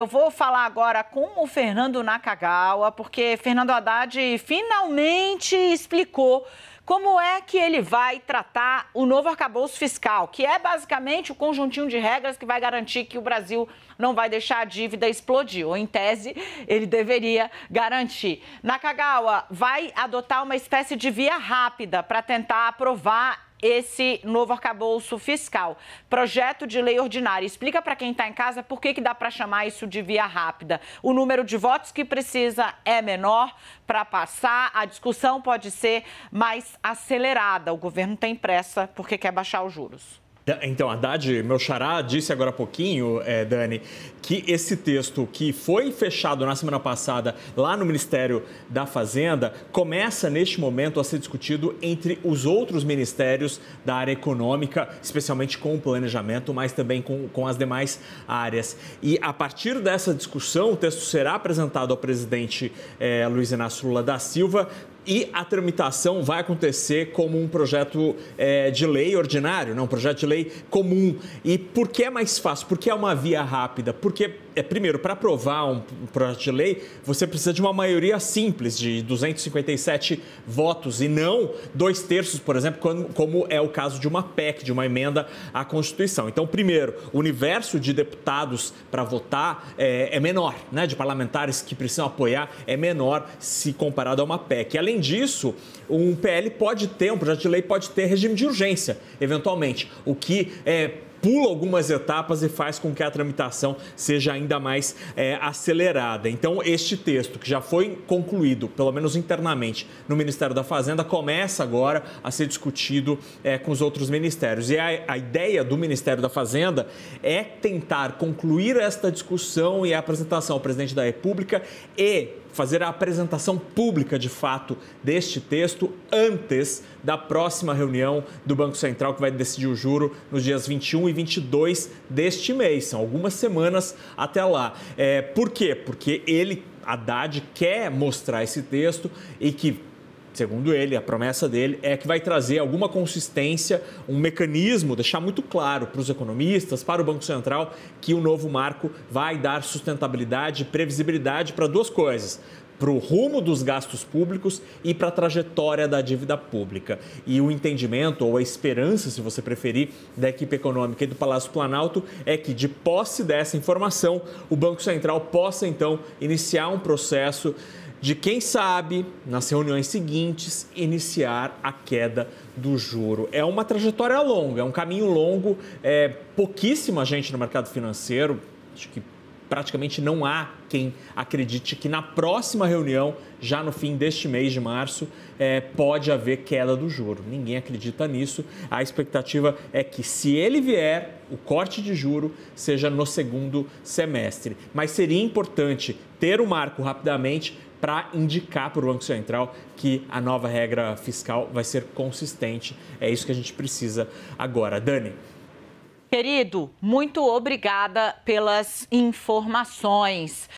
Eu vou falar agora com o Fernando Nakagawa, porque Fernando Haddad finalmente explicou como é que ele vai tratar o novo arcabouço fiscal, que é basicamente o conjuntinho de regras que vai garantir que o Brasil não vai deixar a dívida explodir, ou em tese, ele deveria garantir. Nakagawa vai adotar uma espécie de via rápida para tentar aprovar esse novo arcabouço fiscal. Projeto de lei ordinária. Explica para quem está em casa por que, que dá para chamar isso de via rápida. O número de votos que precisa é menor para passar, a discussão pode ser mais acelerada. O governo tem pressa porque quer baixar os juros. Então, Haddad, meu xará, disse agora há pouquinho, é, Dani, que esse texto que foi fechado na semana passada lá no Ministério da Fazenda começa neste momento a ser discutido entre os outros ministérios da área econômica, especialmente com o planejamento, mas também com, com as demais áreas. E a partir dessa discussão, o texto será apresentado ao presidente é, Luiz Inácio Lula da Silva e a tramitação vai acontecer como um projeto é, de lei ordinário, não, um projeto de lei comum. E por que é mais fácil? Por que é uma via rápida? Porque é, primeiro, para aprovar um projeto de lei, você precisa de uma maioria simples, de 257 votos, e não dois terços, por exemplo, como, como é o caso de uma PEC, de uma emenda à Constituição. Então, primeiro, o universo de deputados para votar é, é, menor, né? de parlamentares que precisam apoiar é menor se comparado a uma PEC. E, além disso, um PL pode ter, um projeto de lei pode ter regime de urgência, eventualmente, o que é pula algumas etapas e faz com que a tramitação seja ainda mais é, acelerada. Então, este texto, que já foi concluído, pelo menos internamente, no Ministério da Fazenda, começa agora a ser discutido é, com os outros ministérios. E a, a ideia do Ministério da Fazenda é tentar concluir esta discussão e a apresentação ao presidente da República e fazer a apresentação pública de fato deste texto antes da próxima reunião do Banco Central, que vai decidir o juro nos dias 21 e 22 deste mês. São algumas semanas até lá. É, por quê? Porque ele, Haddad, quer mostrar esse texto e que segundo ele, a promessa dele é que vai trazer alguma consistência, um mecanismo, deixar muito claro para os economistas, para o Banco Central, que o novo marco vai dar sustentabilidade e previsibilidade para duas coisas para o rumo dos gastos públicos e para a trajetória da dívida pública. E o entendimento, ou a esperança, se você preferir, da equipe econômica e do Palácio Planalto é que, de posse dessa informação, o Banco Central possa então iniciar um processo de, quem sabe, nas reuniões seguintes, iniciar a queda do juro. É uma trajetória longa, é um caminho longo, é pouquíssima gente no mercado financeiro, acho que praticamente não há quem acredite que na próxima reunião, já no fim deste mês de março, é, pode haver queda do juro. Ninguém acredita nisso. A expectativa é que, se ele vier, o corte de juro seja no segundo semestre. Mas seria importante ter o marco rapidamente para indicar para o Banco Central que a nova regra fiscal vai ser consistente. É isso que a gente precisa agora. Dani. Querido, muito obrigada pelas informações.